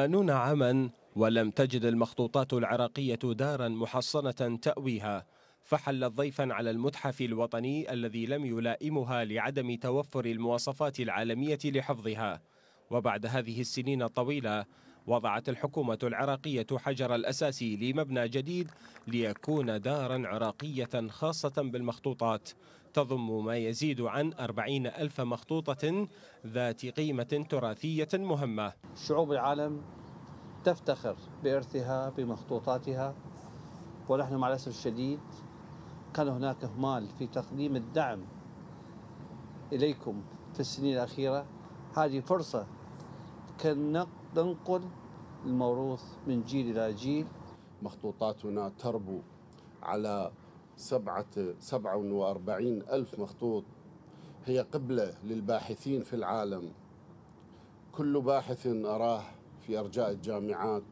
80 عاما ولم تجد المخطوطات العراقية دارا محصنة تأويها فحلت ضيفا على المتحف الوطني الذي لم يلائمها لعدم توفر المواصفات العالمية لحفظها وبعد هذه السنين الطويلة وضعت الحكومة العراقية حجر الأساسي لمبنى جديد ليكون دارا عراقية خاصة بالمخطوطات تضم ما يزيد عن أربعين ألف مخطوطة ذات قيمة تراثية مهمة شعوب العالم تفتخر بإرثها بمخطوطاتها ونحن مع الأسف الشديد كان هناك إهمال في تقديم الدعم إليكم في السنين الأخيرة هذه فرصة كنق ننقل الموروث من جيل إلى جيل مخطوطاتنا تربو على سبعة سبعة وأربعين ألف مخطوط هي قبلة للباحثين في العالم كل باحث أراه في أرجاء الجامعات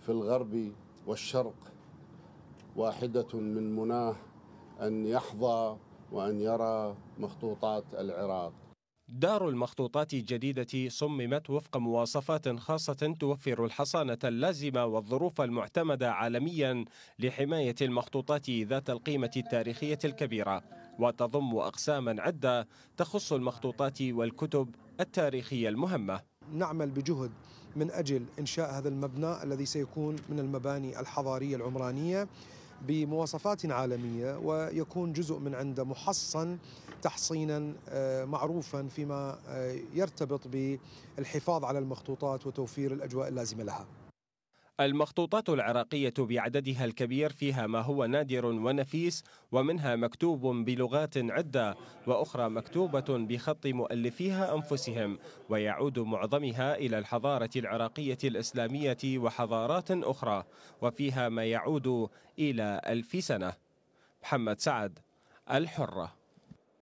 في الغرب والشرق واحدة من مناه أن يحظى وأن يرى مخطوطات العراق دار المخطوطات الجديدة صممت وفق مواصفات خاصة توفر الحصانة اللازمة والظروف المعتمدة عالميا لحماية المخطوطات ذات القيمة التاريخية الكبيرة وتضم أقساما عدة تخص المخطوطات والكتب التاريخية المهمة نعمل بجهد من أجل إنشاء هذا المبنى الذي سيكون من المباني الحضارية العمرانية بمواصفات عالمية ويكون جزء من عنده محصن تحصينا آه، معروفا فيما آه، يرتبط بالحفاظ على المخطوطات وتوفير الأجواء اللازمة لها المخطوطات العراقية بعددها الكبير فيها ما هو نادر ونفيس ومنها مكتوب بلغات عدة وأخرى مكتوبة بخط مؤلفيها أنفسهم ويعود معظمها إلى الحضارة العراقية الإسلامية وحضارات أخرى وفيها ما يعود إلى ألف سنة محمد سعد الحرة